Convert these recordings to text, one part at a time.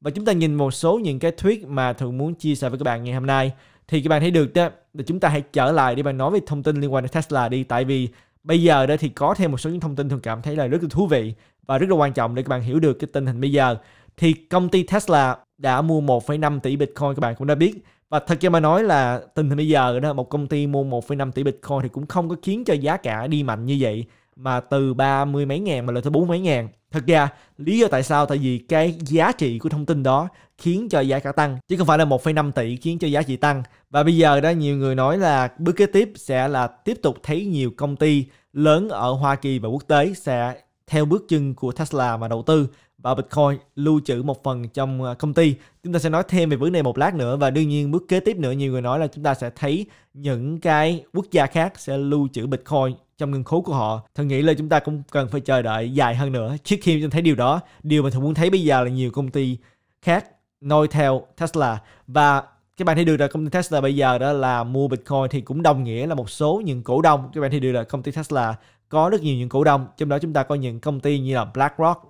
và chúng ta nhìn một số những cái thuyết mà thường muốn chia sẻ với các bạn ngày hôm nay thì các bạn thấy được đó là chúng ta hãy trở lại để bạn nói về thông tin liên quan đến Tesla đi tại vì bây giờ đó thì có thêm một số những thông tin thường cảm thấy là rất là thú vị và rất là quan trọng để các bạn hiểu được cái tình hình bây giờ thì công ty Tesla đã mua 1,5 tỷ Bitcoin các bạn cũng đã biết và thật ra mà nói là tình hình bây giờ đó một công ty mua 1,5 tỷ Bitcoin thì cũng không có khiến cho giá cả đi mạnh như vậy mà từ ba mươi mấy ngàn mà lên tới bốn mấy ngàn Thật ra, lý do tại sao tại vì cái giá trị của thông tin đó khiến cho giá cả tăng chứ không phải là 1,5 tỷ khiến cho giá trị tăng. Và bây giờ đó nhiều người nói là bước kế tiếp sẽ là tiếp tục thấy nhiều công ty lớn ở Hoa Kỳ và quốc tế sẽ theo bước chân của Tesla mà đầu tư và Bitcoin lưu trữ một phần trong à, công ty. Chúng ta sẽ nói thêm về vấn đề một lát nữa và đương nhiên bước kế tiếp nữa nhiều người nói là chúng ta sẽ thấy những cái quốc gia khác sẽ lưu trữ Bitcoin trong ngân khố của họ. Thần nghĩ là chúng ta cũng cần phải chờ đợi dài hơn nữa trước khi chúng thấy điều đó. Điều mà thường muốn thấy bây giờ là nhiều công ty khác noi theo Tesla và các bạn thấy được là công ty Tesla bây giờ đó là mua Bitcoin thì cũng đồng nghĩa là một số những cổ đông các bạn thấy được là công ty Tesla có rất nhiều những cổ đông trong đó chúng ta có những công ty như là BlackRock,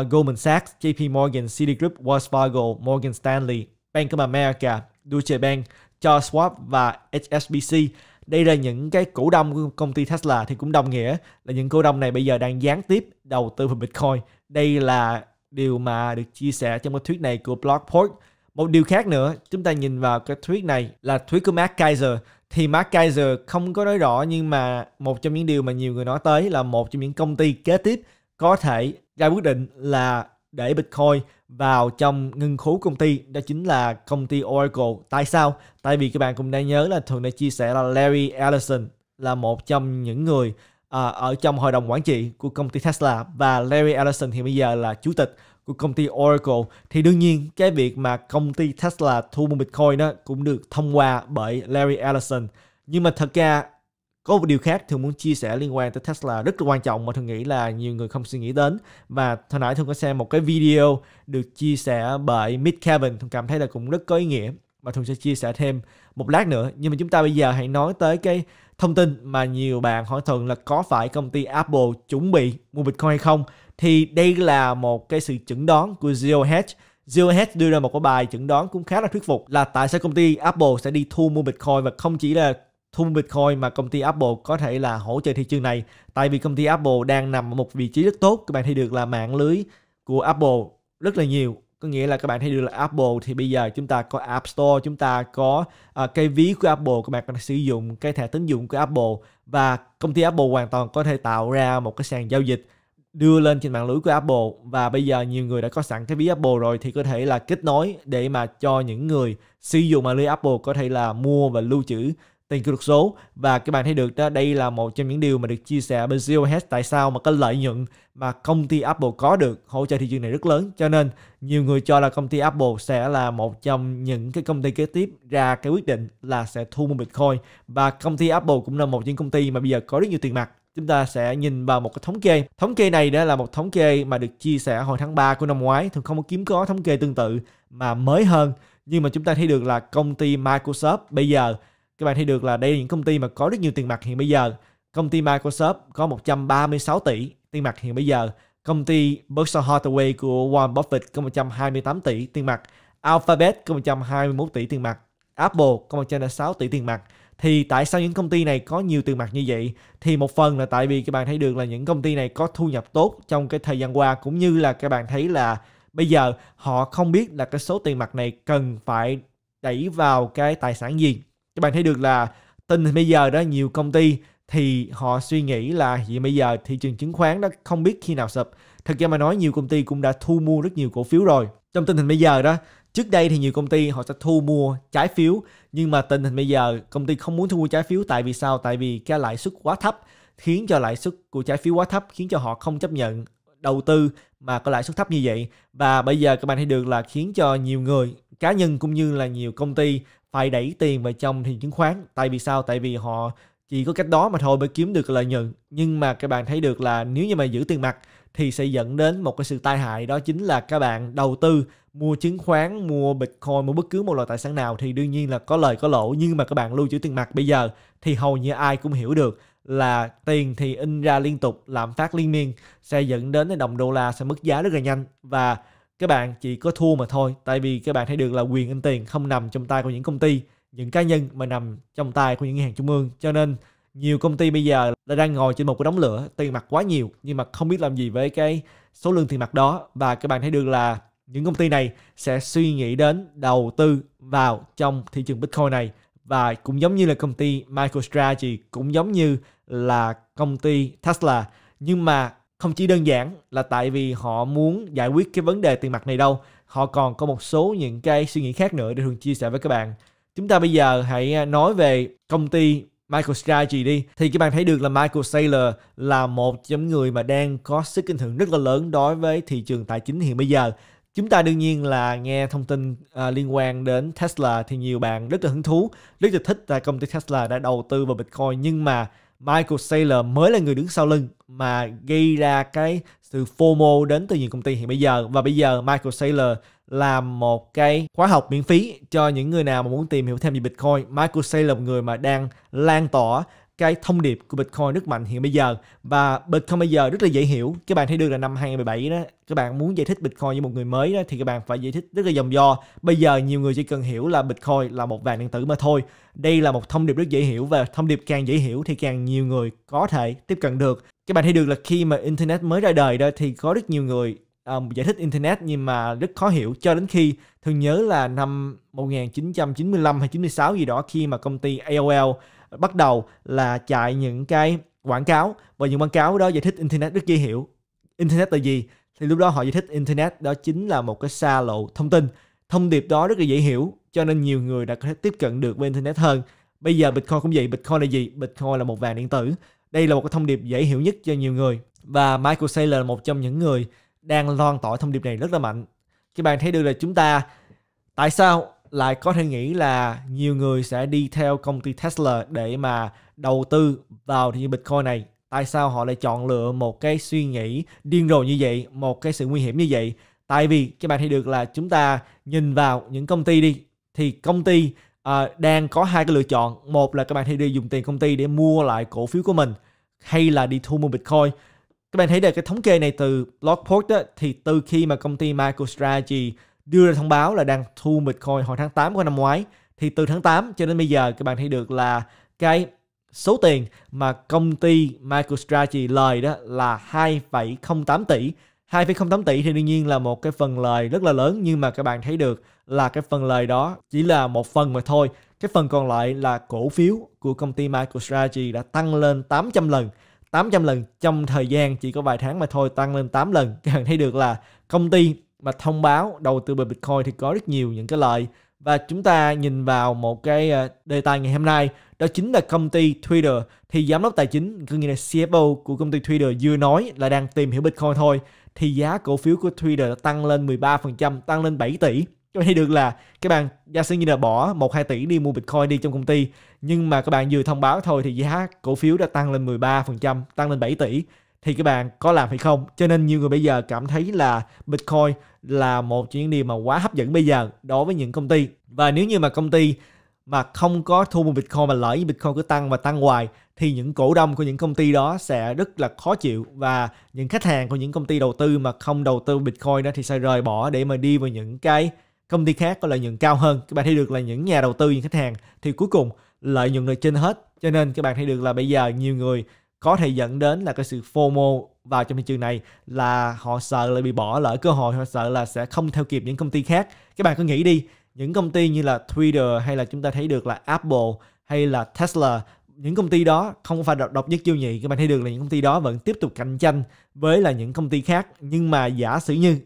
uh, Goldman Sachs, JP Morgan, Citigroup, Wells Fargo, Morgan Stanley, Bank of America, Deutsche Bank, Charles Schwab và HSBC. Đây là những cái cổ đông của công ty Tesla thì cũng đồng nghĩa là những cổ đông này bây giờ đang gián tiếp đầu tư vào Bitcoin. Đây là điều mà được chia sẻ trong cái tweet này của Blogport. Một điều khác nữa, chúng ta nhìn vào cái tweet này là tweet của Mark Kaiser. Thì Mark Kaiser không có nói rõ nhưng mà một trong những điều mà nhiều người nói tới là một trong những công ty kế tiếp có thể ra quyết định là để Bitcoin vào trong ngân khố công ty đó chính là công ty Oracle. Tại sao? Tại vì các bạn cũng đã nhớ là thường đã chia sẻ là Larry Ellison là một trong những người à, ở trong hội đồng quản trị của công ty Tesla và Larry Ellison thì bây giờ là chủ tịch của công ty Oracle thì đương nhiên cái việc mà công ty Tesla thu mua Bitcoin đó cũng được thông qua bởi Larry Ellison nhưng mà thật ra có một điều khác thường muốn chia sẻ liên quan tới Tesla rất là quan trọng mà thường nghĩ là nhiều người không suy nghĩ đến và hồi nãy thường có xem một cái video được chia sẻ bởi Mid Kevin thường cảm thấy là cũng rất có ý nghĩa mà thường sẽ chia sẻ thêm một lát nữa nhưng mà chúng ta bây giờ hãy nói tới cái thông tin mà nhiều bạn hỏi thường là có phải công ty Apple chuẩn bị mua Bitcoin hay không thì đây là một cái sự chẩn đoán của Zero Hedge Zero Hedge đưa ra một cái bài chẩn đoán cũng khá là thuyết phục là tại sao công ty Apple sẽ đi thu mua Bitcoin và không chỉ là thu mua Bitcoin mà công ty Apple có thể là hỗ trợ thị trường này tại vì công ty Apple đang nằm ở một vị trí rất tốt các bạn thấy được là mạng lưới của Apple rất là nhiều có nghĩa là các bạn thấy được là Apple thì bây giờ chúng ta có App Store chúng ta có uh, cái ví của Apple các bạn có thể sử dụng cái thẻ tín dụng của Apple và công ty Apple hoàn toàn có thể tạo ra một cái sàn giao dịch đưa lên trên mạng lưới của Apple và bây giờ nhiều người đã có sẵn cái ví Apple rồi thì có thể là kết nối để mà cho những người sử dụng mạng lưới Apple có thể là mua và lưu trữ tiền kỹ thuật số và các bạn thấy được đó đây là một trong những điều mà được chia sẻ bên CEO tại sao mà cái lợi nhuận mà công ty Apple có được hỗ trợ thị trường này rất lớn cho nên nhiều người cho là công ty Apple sẽ là một trong những cái công ty kế tiếp ra cái quyết định là sẽ thu mua Bitcoin và công ty Apple cũng là một những công ty mà bây giờ có rất nhiều tiền mặt chúng ta sẽ nhìn vào một cái thống kê thống kê này đó là một thống kê mà được chia sẻ hồi tháng 3 của năm ngoái thường không có kiếm có thống kê tương tự mà mới hơn nhưng mà chúng ta thấy được là công ty Microsoft bây giờ các bạn thấy được là đây là những công ty mà có rất nhiều tiền mặt hiện bây giờ công ty Microsoft có 136 tỷ tiền mặt hiện bây giờ công ty Berkshire Hathaway của Warren Buffett có 128 tỷ tiền mặt Alphabet có 121 tỷ tiền mặt Apple có 106 tỷ tiền mặt thì tại sao những công ty này có nhiều tiền mặt như vậy thì một phần là tại vì các bạn thấy được là những công ty này có thu nhập tốt trong cái thời gian qua cũng như là các bạn thấy là bây giờ họ không biết là cái số tiền mặt này cần phải đẩy vào cái tài sản gì các bạn thấy được là tình hình bây giờ đó nhiều công ty thì họ suy nghĩ là hiện bây giờ thị trường chứng khoán đó không biết khi nào sập thật ra mà nói nhiều công ty cũng đã thu mua rất nhiều cổ phiếu rồi trong tình hình bây giờ đó trước đây thì nhiều công ty họ sẽ thu mua trái phiếu nhưng mà tình hình bây giờ công ty không muốn thu mua trái phiếu tại vì sao tại vì cái lãi suất quá thấp khiến cho lãi suất của trái phiếu quá thấp khiến cho họ không chấp nhận đầu tư mà có lãi suất thấp như vậy và bây giờ các bạn thấy được là khiến cho nhiều người cá nhân cũng như là nhiều công ty phải đẩy tiền vào trong thị chứng khoán tại vì sao tại vì họ chỉ có cách đó mà thôi mới kiếm được lợi nhuận nhưng mà các bạn thấy được là nếu như mà giữ tiền mặt thì sẽ dẫn đến một cái sự tai hại đó chính là các bạn đầu tư mua chứng khoán mua bitcoin mua bất cứ một loại tài sản nào thì đương nhiên là có lời có lỗ nhưng mà các bạn lưu trữ tiền mặt bây giờ thì hầu như ai cũng hiểu được là tiền thì in ra liên tục lạm phát liên miên sẽ dẫn đến đồng đô la sẽ mất giá rất là nhanh và các bạn chỉ có thua mà thôi tại vì các bạn thấy được là quyền in tiền không nằm trong tay của những công ty những cá nhân mà nằm trong tay của những ngân hàng trung ương cho nên nhiều công ty bây giờ là đang ngồi trên một cái đống lửa tiền mặt quá nhiều nhưng mà không biết làm gì với cái số lượng tiền mặt đó và các bạn thấy được là những công ty này sẽ suy nghĩ đến đầu tư vào trong thị trường Bitcoin này và cũng giống như là công ty MicroStrategy cũng giống như là công ty Tesla nhưng mà không chỉ đơn giản là tại vì họ muốn giải quyết cái vấn đề tiền mặt này đâu họ còn có một số những cái suy nghĩ khác nữa để thường chia sẻ với các bạn chúng ta bây giờ hãy à, nói về công ty MicroStrategy đi thì các bạn thấy được là Michael Saylor là một trong người mà đang có sức ảnh hưởng rất là lớn đối với thị trường tài chính hiện bây giờ chúng ta đương nhiên là nghe thông tin uh, liên quan đến Tesla thì nhiều bạn rất là hứng thú rất là thích là công ty Tesla đã đầu tư vào Bitcoin nhưng mà Michael Saylor mới là người đứng sau lưng mà gây ra cái sự FOMO đến từ những công ty hiện bây giờ và bây giờ Michael Saylor làm một cái khóa học miễn phí cho những người nào mà muốn tìm hiểu thêm về Bitcoin. Michael Saylor là một người mà đang lan tỏa cái thông điệp của Bitcoin rất mạnh hiện bây giờ và Bitcoin bây giờ rất là dễ hiểu các bạn thấy được là năm 2017 đó các bạn muốn giải thích Bitcoin với một người mới đó, thì các bạn phải giải thích rất là dòng do bây giờ nhiều người chỉ cần hiểu là Bitcoin là một vàng điện tử mà thôi đây là một thông điệp rất dễ hiểu và thông điệp càng dễ hiểu thì càng nhiều người có thể tiếp cận được các bạn thấy được là khi mà internet mới ra đời đó thì có rất nhiều người um, giải thích internet nhưng mà rất khó hiểu cho đến khi thường nhớ là năm 1995 hay 96 gì đó khi mà công ty AOL bắt đầu là chạy những cái quảng cáo và những quảng cáo đó giải thích internet rất dễ hiểu internet là gì thì lúc đó họ giải thích internet đó chính là một cái xa lộ thông tin thông điệp đó rất là dễ hiểu cho nên nhiều người đã có thể tiếp cận được với internet hơn bây giờ bitcoin cũng vậy bitcoin là gì bitcoin là một vàng điện tử đây là một cái thông điệp dễ hiểu nhất cho nhiều người và Michael Saylor là một trong những người đang loan tỏa thông điệp này rất là mạnh các bạn thấy được là chúng ta tại sao lại có thể nghĩ là nhiều người sẽ đi theo công ty Tesla để mà đầu tư vào thị trường Bitcoin này. Tại sao họ lại chọn lựa một cái suy nghĩ điên rồ như vậy, một cái sự nguy hiểm như vậy? Tại vì các bạn thấy được là chúng ta nhìn vào những công ty đi thì công ty uh, đang có hai cái lựa chọn, một là các bạn thấy đi dùng tiền công ty để mua lại cổ phiếu của mình hay là đi thu mua Bitcoin. Các bạn thấy được cái thống kê này từ Blogport đó, thì từ khi mà công ty MicroStrategy đưa ra thông báo là đang thu Bitcoin hồi tháng 8 của năm ngoái thì từ tháng 8 cho đến bây giờ các bạn thấy được là cái số tiền mà công ty MicroStrategy lời đó là 2,08 tỷ 2,08 tỷ thì đương nhiên là một cái phần lời rất là lớn nhưng mà các bạn thấy được là cái phần lời đó chỉ là một phần mà thôi. Cái phần còn lại là cổ phiếu của công ty MicroStrategy đã tăng lên 800 lần. 800 lần trong thời gian chỉ có vài tháng mà thôi tăng lên 8 lần. Các bạn thấy được là công ty mà thông báo đầu tư về Bitcoin thì có rất nhiều những cái lợi và chúng ta nhìn vào một cái đề ờ, tài ngày hôm nay đó chính là công ty Twitter thì giám đốc tài chính có nghĩa là CFO của công ty Twitter vừa nói là đang tìm hiểu Bitcoin thôi thì giá cổ phiếu của Twitter tăng lên 13% tăng lên 7 tỷ các bạn thấy được là các bạn giả sử như là bỏ 1 2 tỷ đi mua Bitcoin đi trong công ty nhưng mà các bạn vừa thông báo thôi thì giá cổ phiếu đã tăng lên 13% tăng lên 7 tỷ thì các bạn có làm hay không cho nên nhiều người bây giờ cảm thấy là bitcoin là một những điều mà quá hấp dẫn bây giờ đối với những công ty và nếu như mà công ty mà không có thu mua bitcoin mà lợi như bitcoin cứ tăng và tăng hoài thì những cổ đông của những công ty đó sẽ rất là khó chịu và những khách hàng của những công ty đầu tư mà không đầu tư bitcoin đó thì sẽ rời bỏ để mà đi vào những cái công ty khác có lợi nhuận cao hơn các bạn thấy được là những nhà đầu tư những khách hàng thì cuối cùng lợi nhuận được trên hết cho nên các bạn thấy được là bây giờ nhiều người có thể dẫn đến là cái sự FOMO vào trong thị trường này là họ sợ là bị bỏ lỡ cơ hội họ sợ là sẽ không theo kịp những công ty khác các bạn cứ nghĩ đi những công ty như là Twitter hay là chúng ta thấy được là Apple hay là Tesla những công ty đó không phải độc nhất chiêu nhị các bạn thấy được là những công ty đó vẫn tiếp tục cạnh tranh với là những công ty khác nhưng mà giả sử như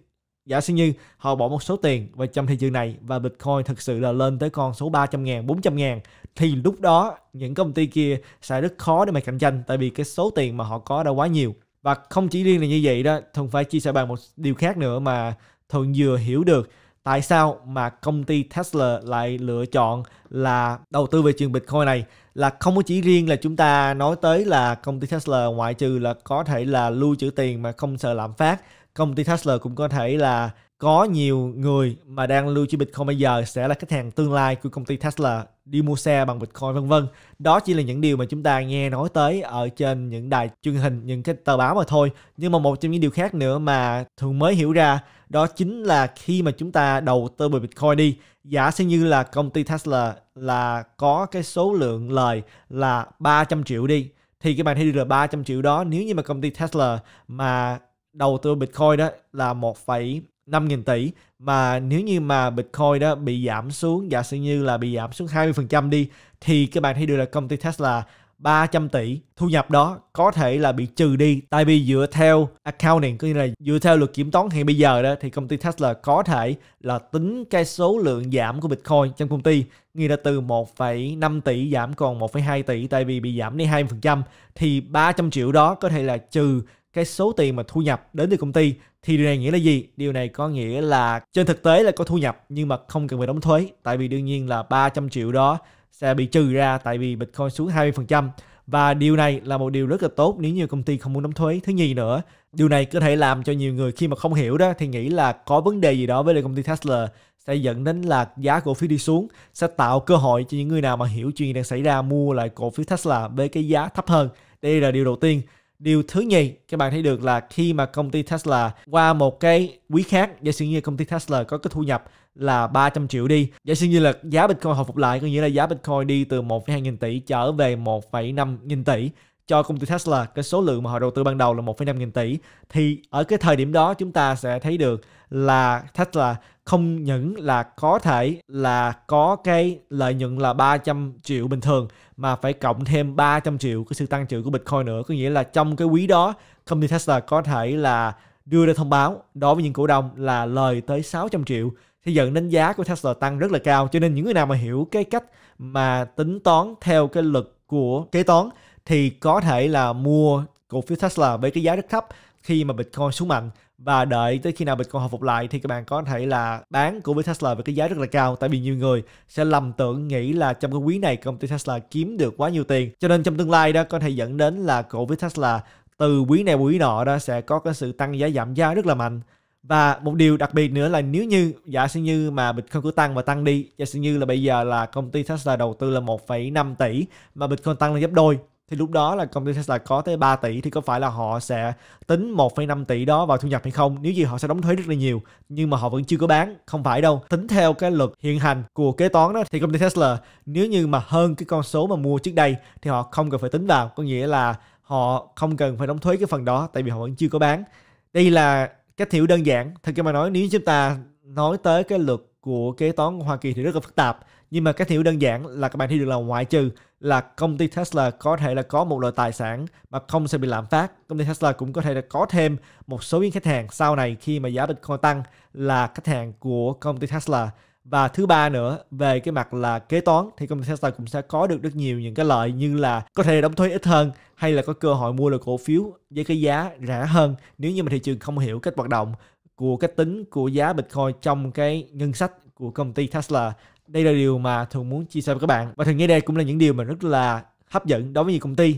Giả sử như họ bỏ một số tiền vào trong thị trường này và Bitcoin thực sự là lên tới con số 300 ngàn, 400 ngàn thì lúc đó những công ty kia sẽ rất khó để mà cạnh tranh tại vì cái số tiền mà họ có đã quá nhiều. Và không chỉ riêng là như vậy đó, Thuận phải chia sẻ bằng một điều khác nữa mà Thuận vừa hiểu được tại sao mà công ty Tesla lại lựa chọn là đầu tư về trường Bitcoin này là không có chỉ riêng là chúng ta nói tới là công ty Tesla ngoại trừ là có thể là lưu trữ tiền mà không sợ lạm phát công ty Tesla cũng có thể là có nhiều người mà đang lưu trữ Bitcoin bây giờ sẽ là khách hàng tương lai của công ty Tesla đi mua xe bằng Bitcoin vân vân. Đó chỉ là những điều mà chúng ta nghe nói tới ở trên những đài truyền hình, những cái tờ báo mà thôi. Nhưng mà một trong những điều khác nữa mà thường mới hiểu ra đó chính là khi mà chúng ta đầu tư vào Bitcoin đi, giả sử như là công ty Tesla là có cái số lượng lời là 300 triệu đi thì các bạn thấy được là 300 triệu đó nếu như mà công ty Tesla mà đầu tư Bitcoin đó là 1,5 nghìn tỷ mà nếu như mà Bitcoin đó bị giảm xuống giả sử như là bị giảm xuống 20% đi thì các bạn thấy được là công ty Tesla 300 tỷ thu nhập đó có thể là bị trừ đi tại vì dựa theo accounting có nghĩa là dựa theo luật kiểm toán hiện bây giờ đó thì công ty Tesla có thể là tính cái số lượng giảm của Bitcoin trong công ty nghĩa là từ 1,5 tỷ giảm còn 1,2 tỷ tại vì bị giảm đi 20% thì 300 triệu đó có thể là trừ cái số tiền mà thu nhập đến từ công ty thì điều này nghĩa là gì? Điều này có nghĩa là trên thực tế là có thu nhập nhưng mà không cần phải đóng thuế tại vì đương nhiên là 300 triệu đó sẽ bị trừ ra tại vì Bitcoin xuống 20% và điều này là một điều rất là tốt nếu như công ty không muốn đóng thuế. Thứ nhì nữa, điều này có thể làm cho nhiều người khi mà không hiểu đó thì nghĩ là có vấn đề gì đó với lại công ty Tesla sẽ dẫn đến là giá cổ phiếu đi xuống sẽ tạo cơ hội cho những người nào mà hiểu chuyện đang xảy ra mua lại cổ phiếu Tesla với cái giá thấp hơn. Đây là điều đầu tiên. Điều thứ nhì, các bạn thấy được là khi mà công ty Tesla qua một cái quý khác, giả sử như công ty Tesla có cái thu nhập là 300 triệu đi. Giả sử như là giá Bitcoin hồi phục lại, có nghĩa là giá Bitcoin đi từ 1,2 nghìn tỷ trở về 1,5 nghìn tỷ cho công ty Tesla cái số lượng mà họ đầu tư ban đầu là 1,5 nghìn tỷ thì ở cái thời điểm đó chúng ta sẽ thấy được là Tesla không những là có thể là có cái lợi nhuận là 300 triệu bình thường mà phải cộng thêm 300 triệu cái sự tăng trưởng của Bitcoin nữa có nghĩa là trong cái quý đó công ty Tesla có thể là đưa ra thông báo đối với những cổ đông là lời tới 600 triệu thì dẫn đến giá của Tesla tăng rất là cao cho nên những người nào mà hiểu cái cách mà tính toán theo cái luật của kế toán thì có thể là mua cổ phiếu Tesla với cái giá rất thấp khi mà Bitcoin xuống mạnh và đợi tới khi nào Bitcoin hồi phục lại thì các bạn có thể là bán cổ phiếu Tesla với cái giá rất là cao tại vì nhiều người sẽ lầm tưởng nghĩ là trong cái quý này công ty Tesla kiếm được quá nhiều tiền cho nên trong tương lai đó có thể dẫn đến là cổ phiếu Tesla từ quý này quý nọ đó sẽ có cái sự tăng giá giảm giá rất là mạnh và một điều đặc biệt nữa là nếu như giả sử như mà Bitcoin cứ tăng và tăng đi, giả sử như là bây giờ là công ty Tesla đầu tư là 1,5 tỷ mà Bitcoin tăng lên gấp đôi thì lúc đó là công ty Tesla có tới 3 tỷ thì có phải là họ sẽ tính 1,5 tỷ đó vào thu nhập hay không? Nếu gì họ sẽ đóng thuế rất là nhiều nhưng mà họ vẫn chưa có bán, không phải đâu. Tính theo cái luật hiện hành của kế toán đó thì công ty Tesla nếu như mà hơn cái con số mà mua trước đây thì họ không cần phải tính vào, có nghĩa là họ không cần phải đóng thuế cái phần đó tại vì họ vẫn chưa có bán. Đây là cách hiểu đơn giản. Thật ra mà nói nếu chúng ta nói tới cái luật của kế toán của Hoa Kỳ thì rất là phức tạp nhưng mà cách hiểu đơn giản là các bạn thấy được là ngoại trừ là công ty Tesla có thể là có một loại tài sản mà không sẽ bị lạm phát. Công ty Tesla cũng có thể là có thêm một số những khách hàng sau này khi mà giá Bitcoin tăng là khách hàng của công ty Tesla. Và thứ ba nữa về cái mặt là kế toán thì công ty Tesla cũng sẽ có được rất nhiều những cái lợi như là có thể đóng thuế ít hơn hay là có cơ hội mua được cổ phiếu với cái giá rẻ hơn nếu như mà thị trường không hiểu cách hoạt động của cái tính của giá Bitcoin trong cái ngân sách của công ty Tesla đây là điều mà thường muốn chia sẻ với các bạn và thường nghĩ đây cũng là những điều mà rất là hấp dẫn đối với nhiều công ty